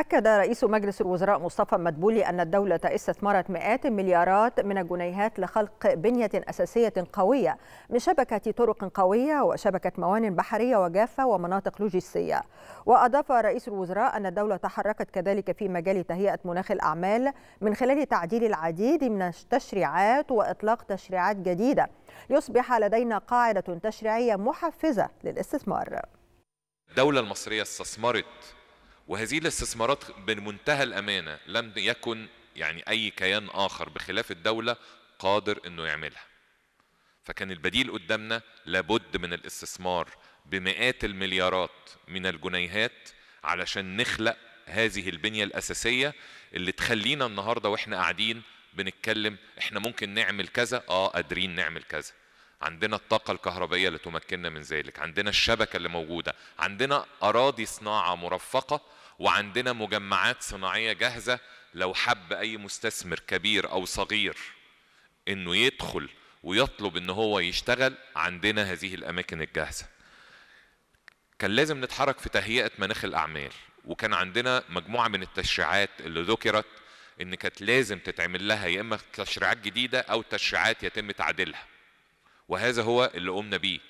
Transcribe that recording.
أكد رئيس مجلس الوزراء مصطفى مدبولي أن الدولة استثمرت مئات المليارات من الجنيهات لخلق بنية أساسية قوية من شبكة طرق قوية وشبكة موانئ بحرية وجافة ومناطق لوجستية وأضاف رئيس الوزراء أن الدولة تحركت كذلك في مجال تهيئة مناخ الأعمال من خلال تعديل العديد من التشريعات وإطلاق تشريعات جديدة ليصبح لدينا قاعدة تشريعية محفزة للاستثمار الدولة المصرية استثمرت وهذه الاستثمارات بمنتهى الأمانة لم يكن يعني أي كيان آخر بخلاف الدولة قادر أنه يعملها فكان البديل قدامنا لابد من الاستثمار بمئات المليارات من الجنيهات علشان نخلق هذه البنية الأساسية اللي تخلينا النهاردة وإحنا قاعدين بنتكلم إحنا ممكن نعمل كذا آه قادرين نعمل كذا عندنا الطاقة الكهربائية اللي تمكننا من ذلك عندنا الشبكة اللي موجودة عندنا أراضي صناعة مرفقة وعندنا مجمعات صناعية جاهزة لو حب أي مستثمر كبير أو صغير إنه يدخل ويطلب إن هو يشتغل عندنا هذه الأماكن الجاهزة كان لازم نتحرك في تهيئة مناخ الأعمال وكان عندنا مجموعة من التشريعات اللي ذكرت إن كانت لازم تتعمل لها يا إما تشريعات جديدة أو تشريعات يتم تعديلها وهذا هو اللي قمنا بيه